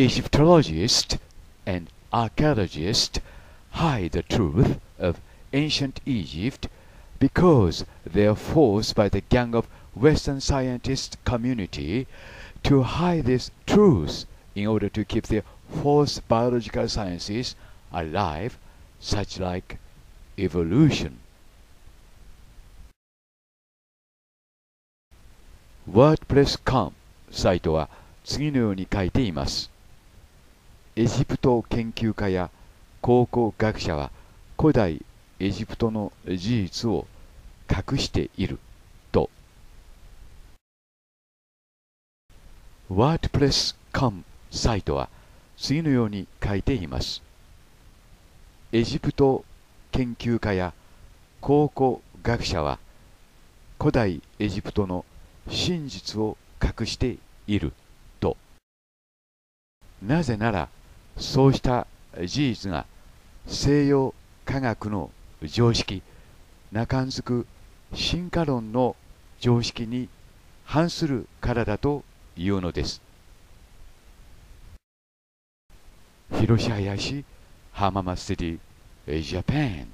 Egyptologists and archaeologists hide the truth of ancient Egypt because they are forced by the gang of Western scientist community to hide this truth in order to keep their false biological sciences alive, such like evolution. WordPress.com サイトは次のように書いています。エジプト研究家や考古学者は古代エジプトの事実を隠していると WordPress.com サイトは次のように書いていますエジプト研究家や考古学者は古代エジプトの真実を隠しているとなぜならそうした事実が西洋科学の常識中んづく進化論の常識に反するからだというのです広し林浜松 City, Japan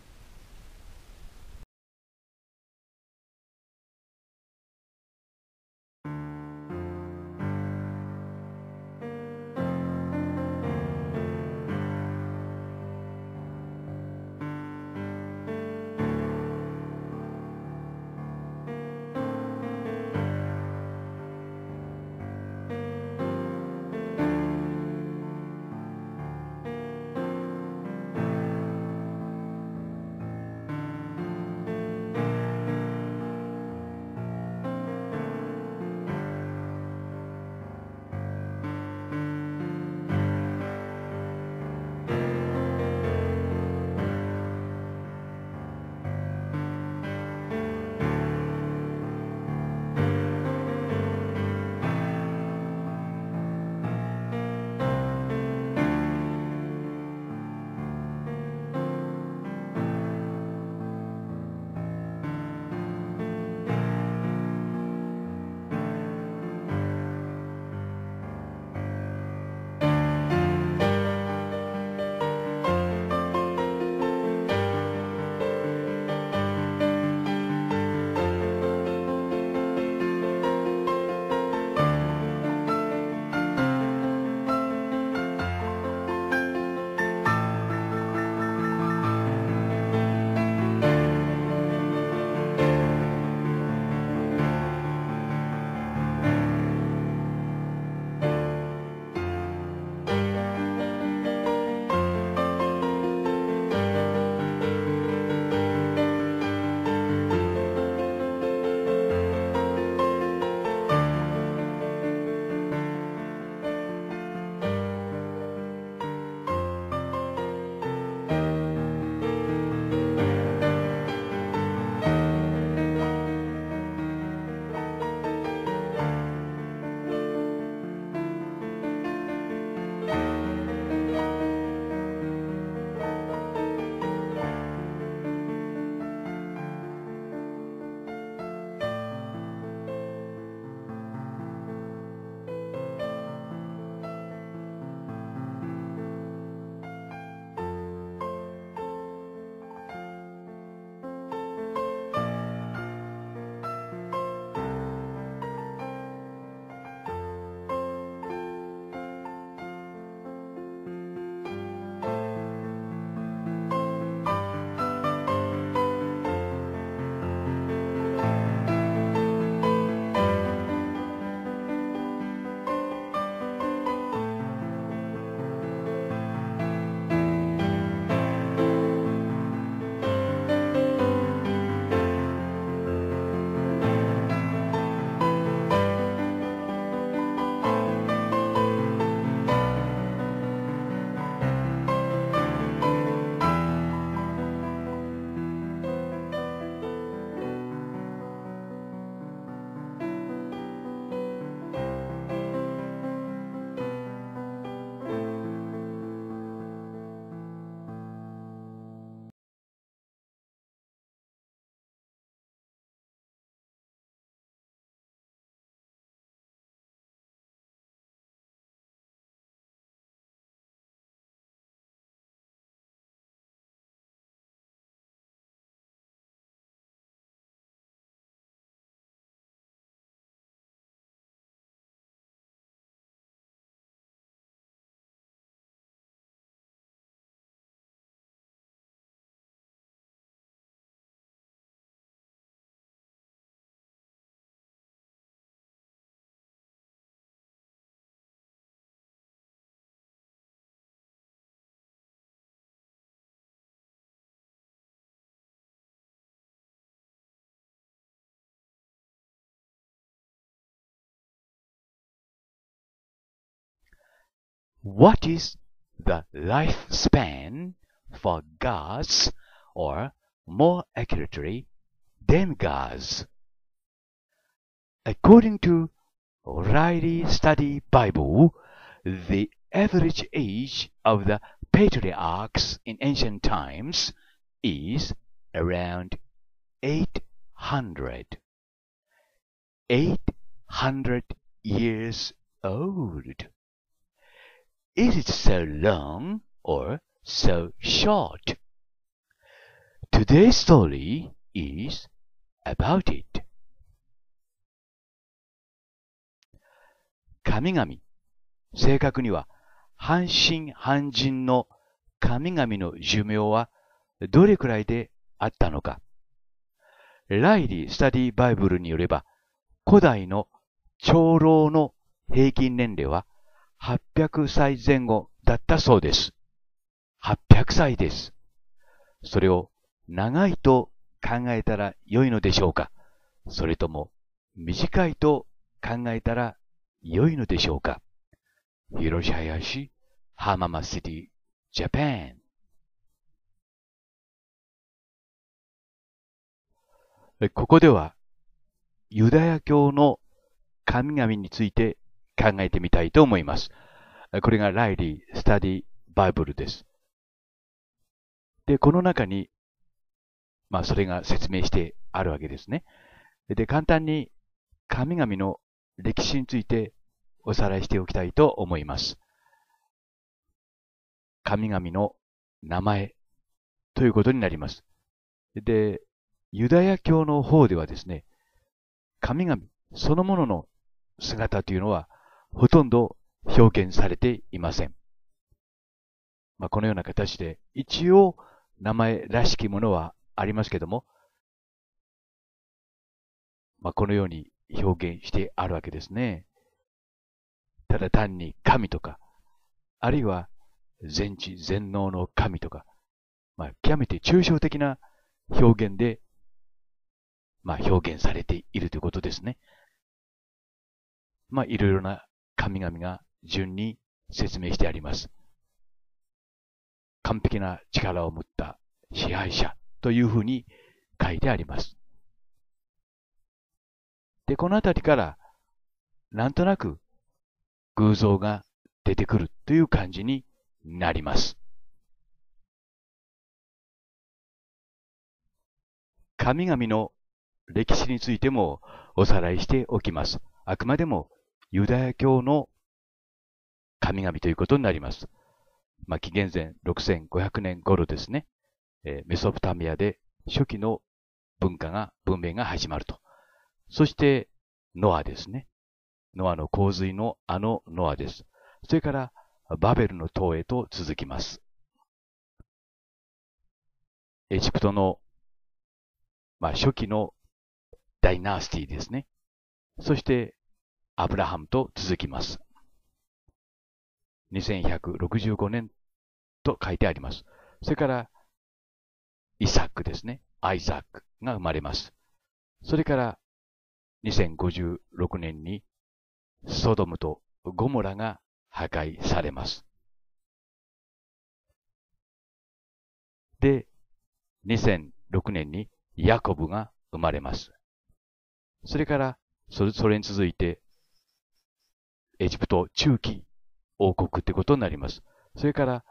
What is the lifespan for gods, or more accurately than gods? According to Riley Study Bible, the average age of the patriarchs in ancient times is around 800. 800 years old. Is it so long or so short? Today's story is about it. 神々。正確には、半身半人の神々の寿命はどれくらいであったのか。ライリー・スタディ・バイブルによれば、古代の長老の平均年齢は800歳前後だったそうです。800歳です。それを長いと考えたら良いのでしょうかそれとも短いと考えたら良いのでしょうか広島やし、浜松シティ、ジャパン。ここでは、ユダヤ教の神々について考えてみたいと思います。これがライリー・スタディ・バイブルです。で、この中に、まあ、それが説明してあるわけですね。で、簡単に神々の歴史についておさらいしておきたいと思います。神々の名前ということになります。で、ユダヤ教の方ではですね、神々そのものの姿というのはほとんど表現されていません。まあ、このような形で、一応名前らしきものはありますけども、まあ、このように表現してあるわけですね。ただ単に神とか、あるいは全知全能の神とか、まあ、極めて抽象的な表現で、まあ、表現されているということですね。まあ、いろいろな神々が順に説明してあります。完璧な力を持った支配者というふうに書いてあります。で、このあたりから、なんとなく偶像が出てくるという感じになります。神々の歴史についてもおさらいしておきます。あくまでもユダヤ教の神々ということになります。まあ、紀元前6500年頃ですね、えー、メソポタミアで初期の文化が、文明が始まると。そして、ノアですね。ノアの洪水のあのノアです。それから、バベルの塔へと続きます。エジプトの、まあ、初期のダイナーシティですね。そして、アブラハムと続きます。2165年と書いてあります。それから、イサックですね。アイザックが生まれます。それから、2056年にソドムとゴモラが破壊されます。で、2006年にヤコブが生まれます。それから、それそれに続いて、エジプト中期王国ってことになります。それから、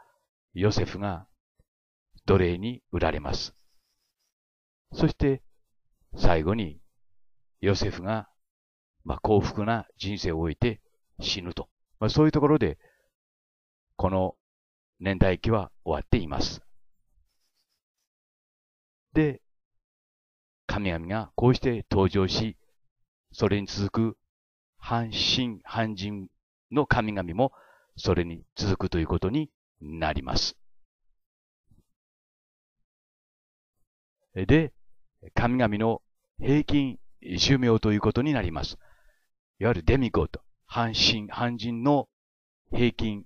ヨセフが奴隷に売られます。そして、最後に、ヨセフが、まあ、幸福な人生を終えて死ぬと。まあ、そういうところで、この年代記は終わっています。で、神々がこうして登場し、それに続く半身、半人の神々もそれに続くということになります。で、神々の平均寿命ということになります。いわゆるデミゴート、半身、半人の平均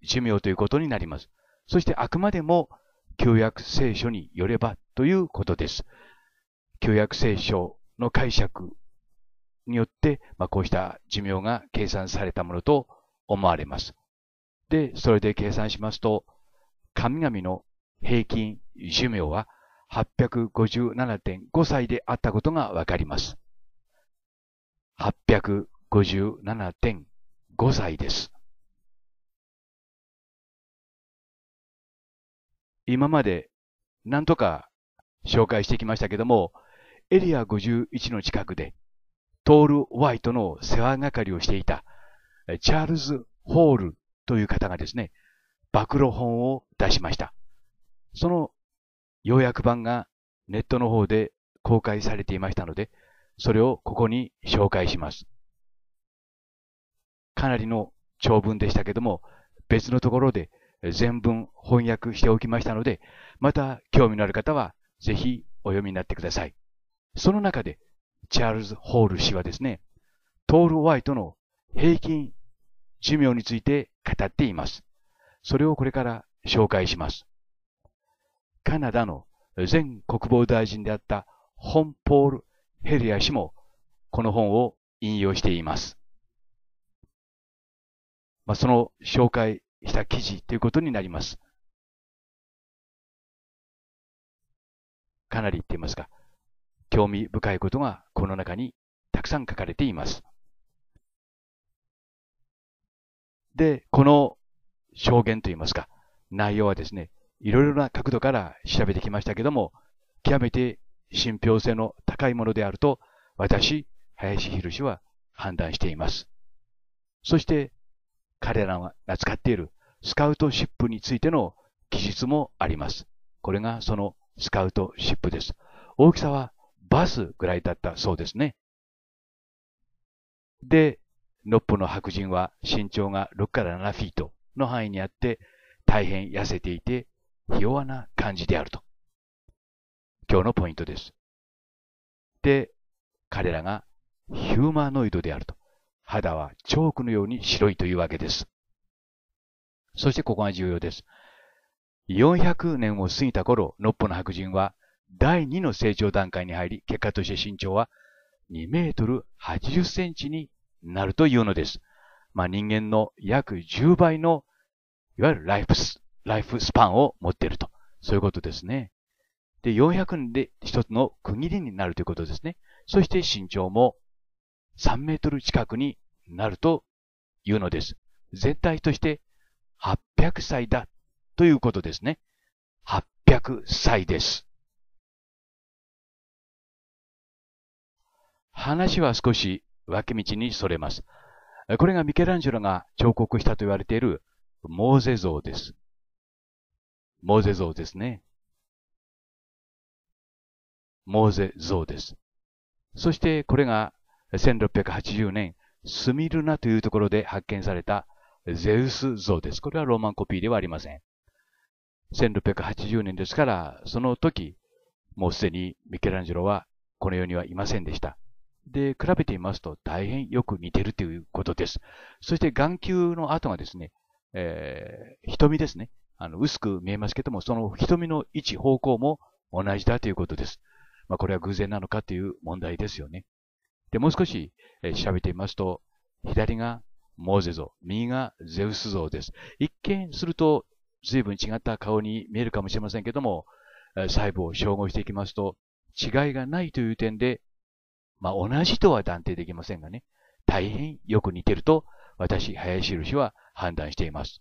寿命ということになります。そしてあくまでも旧約聖書によればということです。旧約聖書の解釈によって、まあ、こうした寿命が計算されたものと思われます。で、それで計算しますと、神々の平均寿命は857.5歳であったことがわかります。857.5歳です。今まで何とか紹介してきましたけども、エリア51の近くでトール・ワイトの世話係をしていた、チャールズ・ホールという方がですね、暴露本を出しました。その要約版がネットの方で公開されていましたので、それをここに紹介します。かなりの長文でしたけども、別のところで全文翻訳しておきましたので、また興味のある方はぜひお読みになってください。その中でチャールズ・ホール氏はですね、トール・ワイトの平均寿命について語っています。それをこれから紹介します。カナダの前国防大臣であったホン・ポール・ヘリア氏もこの本を引用しています。まあ、その紹介した記事ということになります。かなり言っていますか。興味深いことがこの中にたくさん書かれています。で、この証言といいますか、内容はですね、いろいろな角度から調べてきましたけども、極めて信憑性の高いものであると、私、林博士は判断しています。そして、彼らが扱っているスカウトシップについての記述もあります。これがそのスカウトシップです。大きさはバスぐらいだったそうですね。で、ノッポの白人は身長が6から7フィートの範囲にあって、大変痩せていて、ひ弱な感じであると。今日のポイントです。で、彼らがヒューマノイドであると。肌はチョークのように白いというわけです。そしてここが重要です。400年を過ぎた頃、ノッポの白人は第2の成長段階に入り、結果として身長は2メートル80センチになるというのです。まあ、人間の約10倍の、いわゆるライフス、ライフスパンを持っていると。そういうことですね。で、400で一つの区切りになるということですね。そして身長も3メートル近くになるというのです。全体として800歳だということですね。800歳です。話は少し脇道にそれます。これがミケランジェロが彫刻したと言われているモーゼ像です。モーゼ像ですね。モーゼ像です。そしてこれが1680年スミルナというところで発見されたゼウス像です。これはローマンコピーではありません。1680年ですから、その時、もうすでにミケランジェロはこの世にはいませんでした。で、比べてみますと大変よく似てるということです。そして眼球の跡がですね、えー、瞳ですね。あの、薄く見えますけども、その瞳の位置、方向も同じだということです。まあ、これは偶然なのかという問題ですよね。で、もう少し、えー、調べてみますと、左がモーゼ像、右がゼウス像です。一見すると随分違った顔に見えるかもしれませんけども、細部を照合していきますと、違いがないという点でまあ、同じとは断定できませんがね、大変よく似てると、私、林印は判断しています。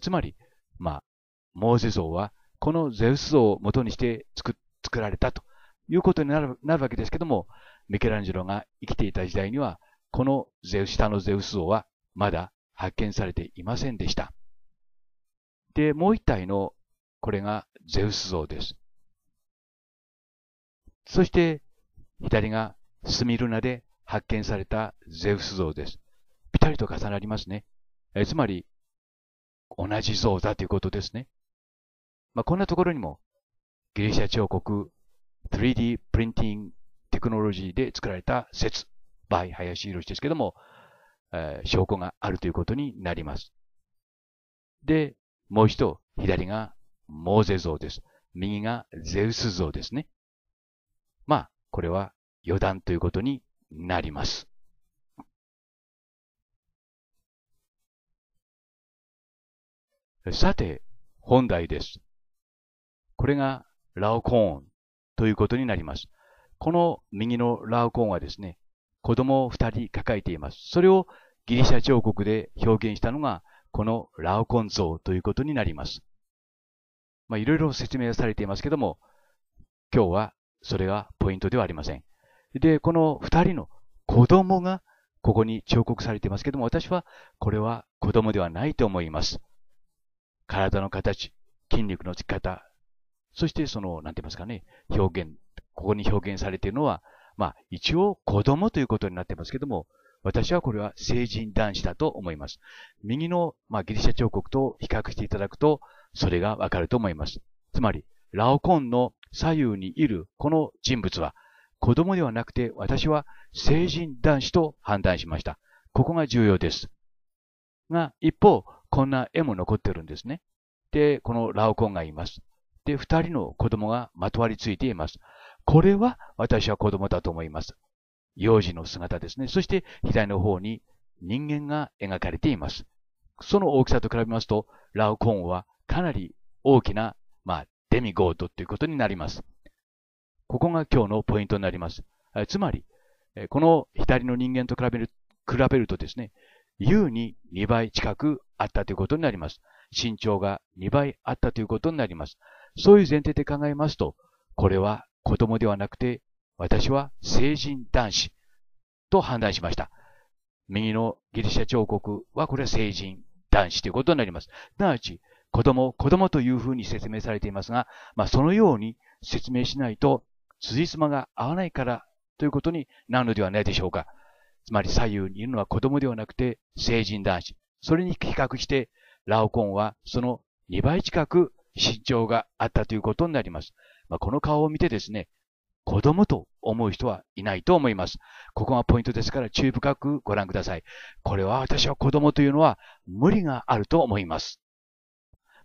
つまり、まあ、モーゼ像は、このゼウス像を元にして作作られたということになるなるわけですけども、ミケランジェロが生きていた時代には、このゼウス、下のゼウス像はまだ発見されていませんでした。で、もう一体の、これがゼウス像です。そして、左がスミルナで発見されたゼウス像です。ぴたりと重なりますね。えつまり、同じ像だということですね。まあ、こんなところにも、ギリシャ彫刻 3D プリンティングテクノロジーで作られた説 by 林博ですけども、えー、証拠があるということになります。で、もう一度、左がモーゼ像です。右がゼウス像ですね。まあ、これは余談ということになります。さて、本題です。これがラオコーンということになります。この右のラオコーンはですね、子供を二人抱えています。それをギリシャ彫刻で表現したのが、このラオコン像ということになります。まあ、いろいろ説明されていますけども、今日はそれがポイントではありません。で、この二人の子供がここに彫刻されていますけども、私はこれは子供ではないと思います。体の形、筋肉のつき方、そしてその、なんて言いますかね、表現、ここに表現されているのは、まあ、一応子供ということになっていますけども、私はこれは成人男子だと思います。右の、まあ、ギリシャ彫刻と比較していただくと、それがわかると思います。つまり、ラオコンの左右にいるこの人物は、子供ではなくて私は成人男子と判断しました。ここが重要です。が、一方、こんな絵も残ってるんですね。で、このラオコンがいます。で、二人の子供がまとわりついています。これは私は子供だと思います。幼児の姿ですね。そして左の方に人間が描かれています。その大きさと比べますと、ラオコンはかなり大きな、まあ、デミゴードということになります。ここが今日のポイントになります。えつまり、えこの左の人間と比べる、比べるとですね、優に2倍近くあったということになります。身長が2倍あったということになります。そういう前提で考えますと、これは子供ではなくて、私は成人男子と判断しました。右のギリシャ彫刻はこれは成人男子ということになります。直ち、子供、子供というふうに説明されていますが、まあ、そのように説明しないと、辻褄が合わないからということになるのではないでしょうか。つまり左右にいるのは子供ではなくて成人男子。それに比較して、ラオコンはその2倍近く身長があったということになります。まあ、この顔を見てですね、子供と思う人はいないと思います。ここがポイントですから注意深くご覧ください。これは私は子供というのは無理があると思います。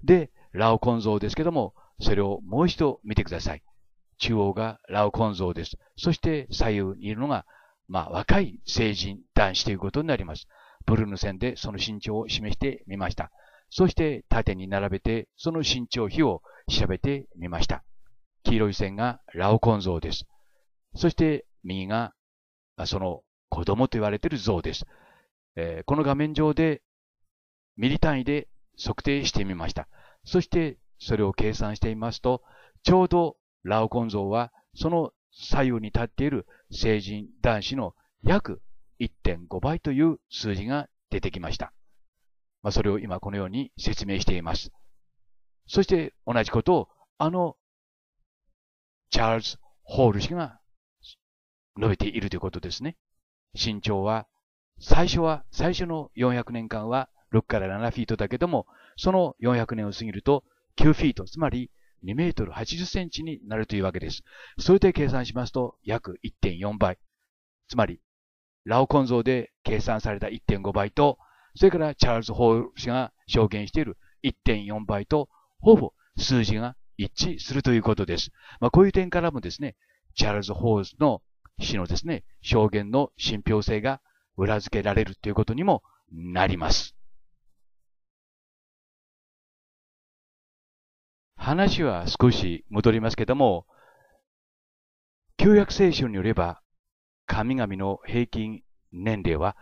で、ラオコン像ですけども、それをもう一度見てください。中央がラオコン像です。そして左右にいるのが、まあ、若い成人男子ということになります。ブルーの線でその身長を示してみました。そして縦に並べてその身長比を調べてみました。黄色い線がラオコン像です。そして右がその子供と言われている像です、えー、この画面上でミリ単位で測定してみました。そしてそれを計算してみますと、ちょうどラオコン像はその左右に立っている成人男子の約1.5倍という数字が出てきました。まあ、それを今このように説明しています。そして同じことをあのチャールズ・ホール氏が述べているということですね。身長は最初は、最初の400年間は6から7フィートだけども、その400年を過ぎると9フィート、つまり2メートル80センチになるというわけです。それで計算しますと約1.4倍。つまり、ラオコン像で計算された1.5倍と、それからチャールズ・ホール氏が証言している1.4倍と、ほぼ数字が一致するということです。まあ、こういう点からもですね、チャールズ・ホールの死のですね、証言の信憑性が裏付けられるということにもなります。話は少し戻りますけども、旧約聖書によれば、神々の平均年齢は、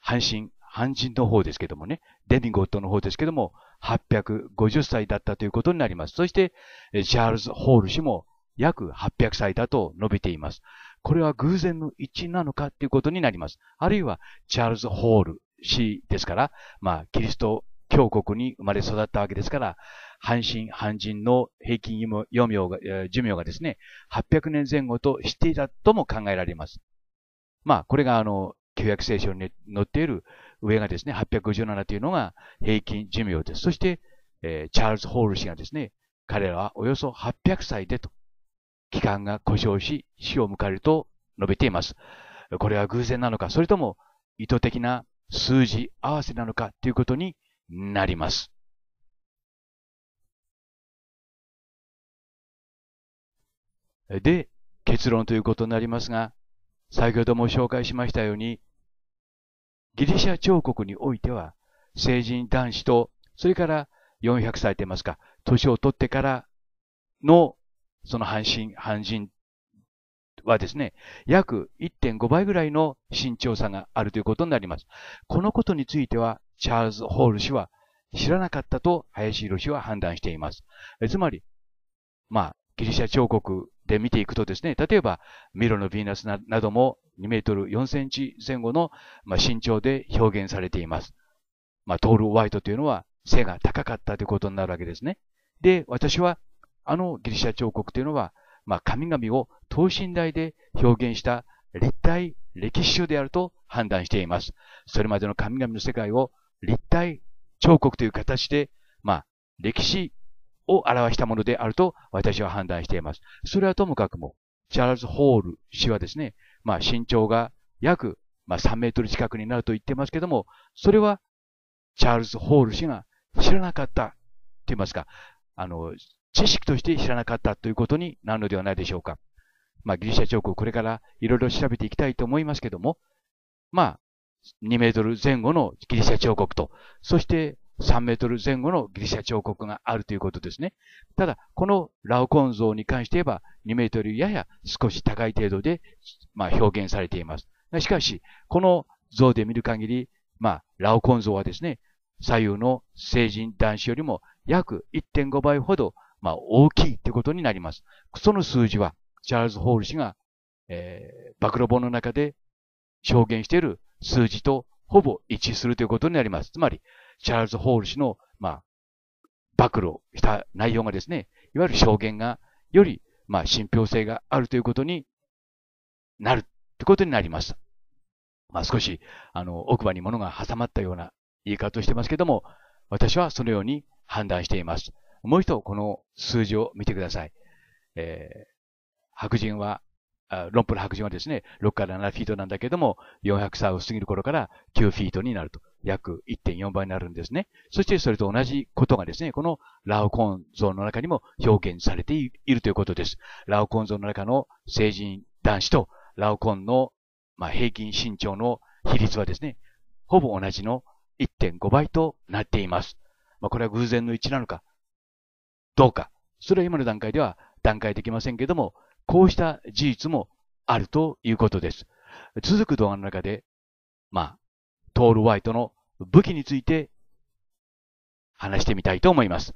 半身、半身の方ですけどもね、デミゴットの方ですけども、850歳だったということになります。そして、チャールズ・ホール氏も約800歳だと述べています。これは偶然の一致なのかということになります。あるいは、チャールズ・ホール氏ですから、まあ、キリスト強国に生まれ育ったわけですから、阪神、阪神の平均寿命が、寿命がですね、800年前後としていたとも考えられます。まあ、これがあの、旧約聖書に載っている上がですね、857というのが平均寿命です。そして、えー、チャールズ・ホール氏がですね、彼らはおよそ800歳でと、期間が故障し、死を迎えると述べています。これは偶然なのか、それとも意図的な数字合わせなのかということになります。で、結論ということになりますが、先ほども紹介しましたように、ギリシャ彫刻においては、成人男子と、それから400歳と言いますか、年を取ってからの、その半身、半人はですね、約1.5倍ぐらいの身長差があるということになります。このことについては、チャールズ・ホール氏は知らなかったと林博氏は判断しています。つまり、まあ、ギリシャ彫刻で見ていくとですね、例えば、ミロのヴィーナスなども2メートル4センチ前後の、まあ、身長で表現されています。まあ、トール・ワイトというのは背が高かったということになるわけですね。で、私は、あのギリシャ彫刻というのは、まあ、神々を等身大で表現した立体歴史書であると判断しています。それまでの神々の世界を立体彫刻という形で、まあ、歴史を表したものであると私は判断しています。それはともかくも、チャールズ・ホール氏はですね、まあ、身長が約、まあ、3メートル近くになると言ってますけども、それはチャールズ・ホール氏が知らなかったと言いますか、あの、知識として知らなかったということになるのではないでしょうか。まあ、ギリシャ彫刻、これからいろいろ調べていきたいと思いますけども、まあ、2メートル前後のギリシャ彫刻と、そして3メートル前後のギリシャ彫刻があるということですね。ただ、このラオコン像に関して言えば2メートルやや少し高い程度で、まあ、表現されています。しかし、この像で見る限り、まあ、ラオコン像はですね、左右の成人男子よりも約1.5倍ほど、まあ、大きいということになります。その数字は、チャールズ・ホール氏が、えー、暴露本の中で証言している数字とほぼ一致するということになります。つまり、チャールズ・ホール氏の、まあ、暴露した内容がですね、いわゆる証言がより、まあ、信憑性があるということになるということになります。まあ、少し、あの、奥歯に物が挟まったような言い方をしてますけども、私はそのように判断しています。もう一度、この数字を見てください。えー、白人は論破の白人はですね、6から7フィートなんだけども、400歳を過ぎる頃から9フィートになると。約1.4倍になるんですね。そしてそれと同じことがですね、このラオコン像の中にも表現されているということです。ラオコン像の中の成人男子とラオコンの、まあ、平均身長の比率はですね、ほぼ同じの1.5倍となっています。まあ、これは偶然の一致なのか、どうか。それは今の段階では段階できませんけども、こうした事実もあるということです。続く動画の中で、まあ、トール・ワイトの武器について話してみたいと思います。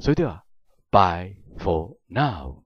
それでは、Bye for now.